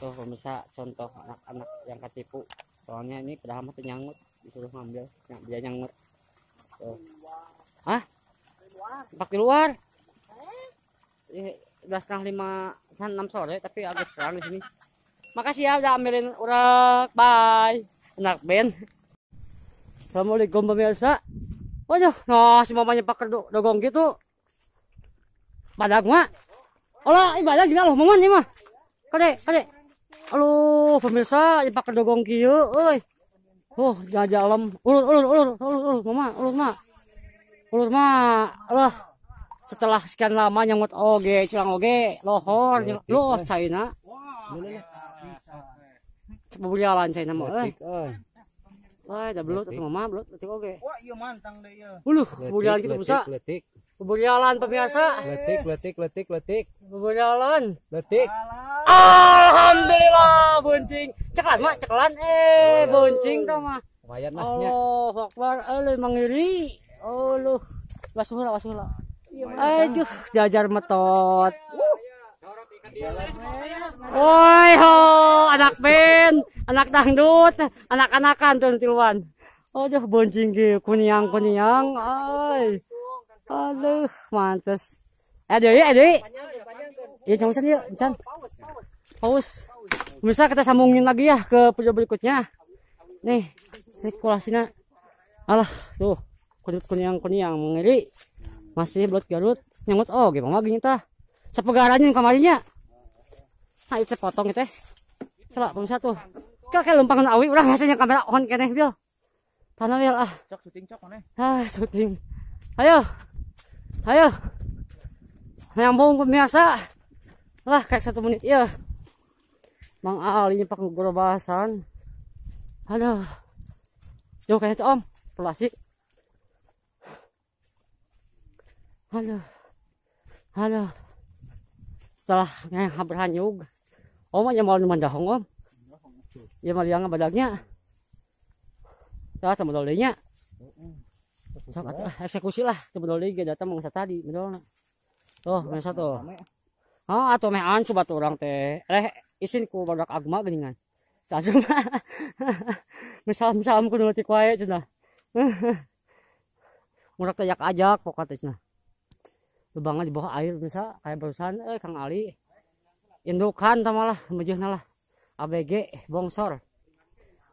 tuh pemirsa contoh anak-anak yang ketipu soalnya ini keramat nyangut disuruh ngambil yang dia nyangut tuh ah pakai luar udah setengah lima enam sore tapi agak serang di sini makasih ya udah ambilin urak bye enak ben assalamualaikum pemirsa waduh nah si mamanya pakai do dogong gitu padahal mah Allah ibadah gimana Allah mohon sih mah kade kade Halo pemirsa Ipak kedogong kieu euy. Oh, jaja alam. Ulur ulur ulur ulur ulur mama ulur ma. Ulur ma. Lah. Setelah sekian lama nyangut oge cilang oge lohor lo China. Sebulialan China mah euy. Wah, dah belut atau mama belut letik oge. Wah, ieu iya mantang deh ieu. Iya. Uluh, bulialan gitu bisa. Letik. Bubulyalan pemirsa. Letik, letik, letik, letik. Bubulyalan. Letik. Alhamdulillah buncing. Ceklan mah, ceklan eh buncing tuh mah. Lumayan lah nya. Allah Akbar, euy mangiri. Oh lu. Wasmula, wasmula. Iya, Aduh, jajar metot. Woi ho, anak band, anak dangdut, anak-anakan tuh tiluan. Oh, boncing ge kuniang-kuniang. Ai. Aduh, mantas. Aduh, eh, ya, aduh. Eh, ya, jangan yuk, jangan. Paus. Pemirsa kita sambungin lagi ya ke video berikutnya. Nih, sirkulasinya. Alah, tuh. Kulit kuning-kuning mengeri. Masih belut garut. Nyangkut oh gimana lagi kita. Sepegarannya kemarinnya. Nah, itu potong itu. Ya. Coba pemirsa tuh. Kayak kayak lumpangan awi udah biasanya kamera on kene, Bil. Tanah Bil ah. Cok syuting cok mana? Ah, syuting. Ayo ayo nyambung pemirsa lah kayak satu menit ya Mang al ini pakai bahasan halo yuk kayak itu om plastik halo halo setelah yang berhanyug om aja mau dahong om ya mau liang badagnya Tah sama dolenya sok atuh eksekusi lah teu bedol deui datang mangsa tadi bedol oh, tuh meh satu oh atuh meh an coba tuh orang teh reh isin ku badak agama geuningan langsung misal misal ku nu ti wae cenah murah kayak ajak pokoknya cina. cenah lubangnya di bawah air misal kayak barusan eh Kang Ali indukan lah mejehna lah ABG bongsor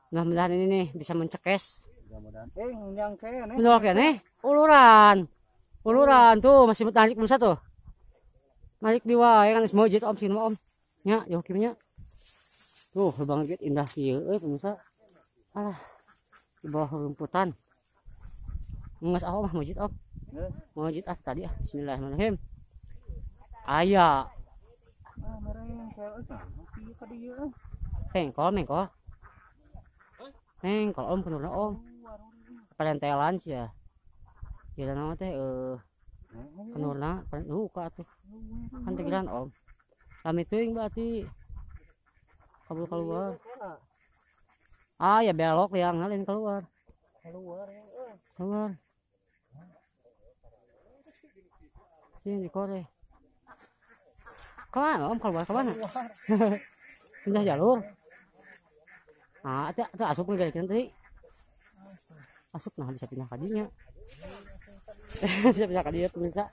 mudah-mudahan ini nih bisa mencekes eh yang kayak nih menolak ya nih uluran uluran tuh masih narik pun satu Naik di wae kan semua jet om sih om nya yo kimnya tuh banget indah sih eh pemirsa alah di bawah rumputan ngas awam mah masjid om masjid ah tadi ah Bismillahirrahmanirrahim ayah Hengkol, hengkol. Hengkol om, penuh om pelentelan sih ya kira ya nama teh eh oh. kenurna uh, luka tuh oh. kan tegiran om kami tuh yang berarti kabul keluar iya, ah ya belok ya ngalin keluar keluar ya eh. keluar sini kore kemana om keluar kemana pindah jalur ah itu asup nih kayak nanti masuk nah bisa pindah kadinya bisa pindah kadinya pemirsa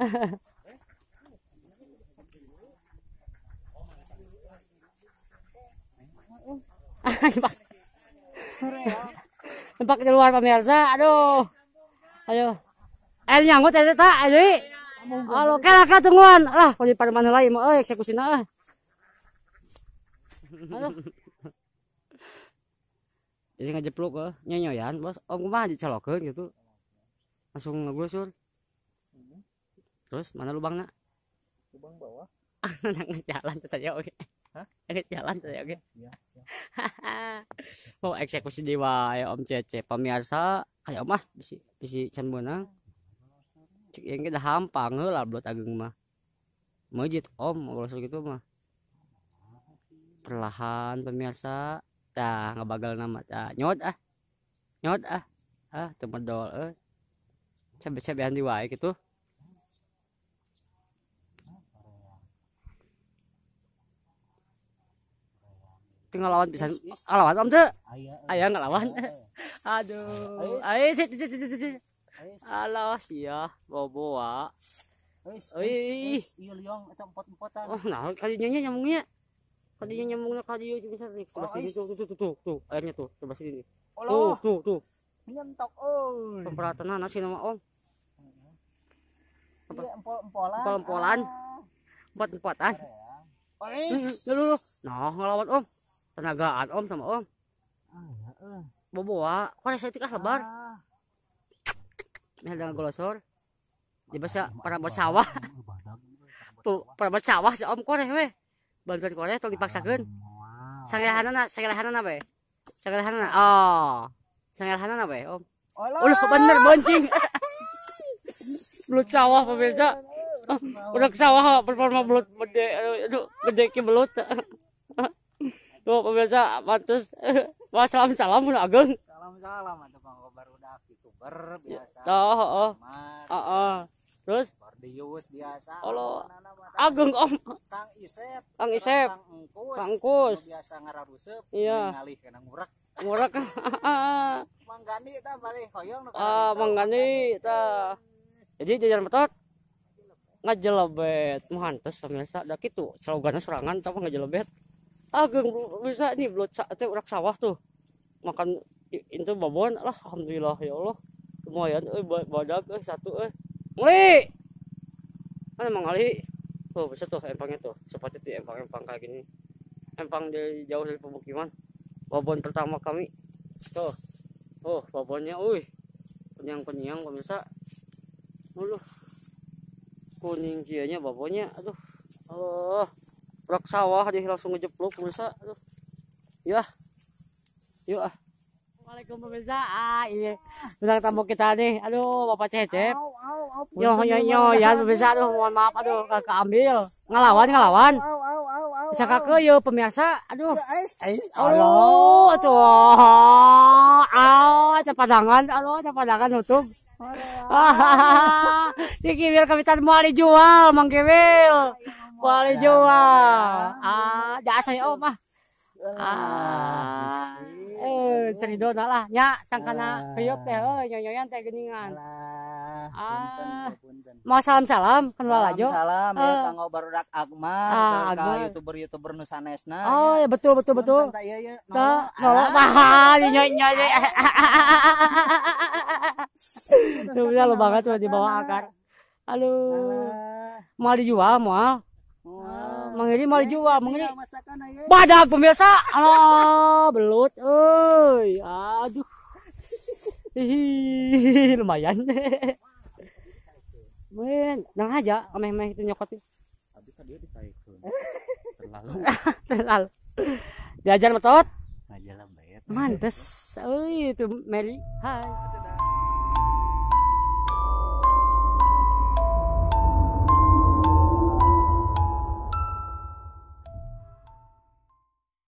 tempat nempak di luar pemirsa aduh ayo air nyangkut air tak air Halo, kelaka tungguan. Lah, kalau di pada mana lain, mau eh, eksekusi nah. Eh. Aduh jadi ngejepluk ke eh, nyonyoyan bos om mah aja ke gitu langsung ngegusur terus mana lubangnya? lubang bawah ya, anak jalan tanya oke anak jalan tanya oke mau eksekusi dewa ya om cece pemirsa kayak mah bisi bisi can bonang cek yang kita hampang eh, lah buat ageng mah mejit om ngobrol gitu mah perlahan pemirsa tah ngebagal nama tah nyot ah nyot ah ah temedol eh cabe-cabe handi wae gitu tinggal lawan bisa ah, lawan om tuh eh. ayah nggak lawan eh. aduh ayah sih sih sih sih alah sih ya bobo wa Wis, wis, iya liang, atau empat-empatan. Oh, nah, kali nyanyi nyambungnya. Tadinya nyambung ke dia bisa nih coba oh, sini tuh, tuh, tuh, tuh, tuh, airnya tuh, coba sini. Tuh, tuh, tuh. Nyentok, oi. Pemperatan nasi sih nama Om. Apa? Iya, empol empolan. Empol empolan. Ah. Empat empatan. Ya. Ois. Lu lu. Nah, ngelawan Om. Tenagaan Om sama Om. bawa ah, ya, eh. Boboa, kok saya tikah lebar. Ah. ini dengan golosor. Di bisa para bocawah. Tuh, para bocawah si Om koreh weh bantuan Korea tong dipaksakan sengelahanan sanggahanan apa ya sanggahanan oh sengelahanan apa ya om oh bener boncing belut sawah pemirsa udah ke sawah performa belut gede aduh gede ke belut tuh pemirsa pantas wah salam salam pun ageng salam salam ada bang kobar udah youtuber ya, biasa oh, oh. oh. Ageng Om. Kang Isep. Kang Isep. Kang Engkus. Kang Engkus. Biasa ngarabuseup. Iya. Ngalih kana murak, murak, Manggani ta bari hoyong nu Ah, manggani ta. Jadi jajan metot ngajelebet muhantes pemirsa da kitu slogannya serangan tapi ngajelebet ageng bisa nih blot teh urak sawah tuh makan itu babon lah alhamdulillah ya Allah lumayan eh badak eh satu eh ngeli kan mangali oh bisa tuh empangnya tuh seperti di empang-empang kayak gini empang dari jauh dari pemukiman babon pertama kami tuh oh babonnya uih kenyang-kenyang pemirsa mulu kuning kianya babonnya aduh oh rak sawah dia langsung ngejeplok pemirsa aduh ya yuk ah Assalamualaikum pemirsa ah iya bintang tamu kita nih aduh bapak cecep au, au. Yo yo yo ya bisa tuh mohon maaf aduh kakak ambil ngelawan ngelawan. Bisa kakak yo pemirsa aduh. Aduh tuh. Ah cepadangan aduh cepadangan nutup. Si kiwil kapitan mau dijual Mang Kiwil. Mau dijual. Iya, iya. Ah dah saya omah. Oh, ah eh dona lah nya sangkana keuyeup teh euy nyonyoyan teh geningan ah mau salam salam kenal aja salam ya kang akmal agmar ka youtuber youtuber nu sanesna oh ya betul betul betul tah ieu ieu nolak tah nyoy nyoy Tuh udah lo banget udah dibawa akar. Halo. Mau dijual, mau mengiri mau jiwa mengiri mangiri. pemirsa, alah belut, eh Aduh. Hihi, lumayan. Men, nang aja, ameh-meh itu nyokot. Habis kan dia ditaikeun. Terlalu. Terlalu. Diajar metot? Ngajar lambat. Mantes. oh itu Mary. Hai.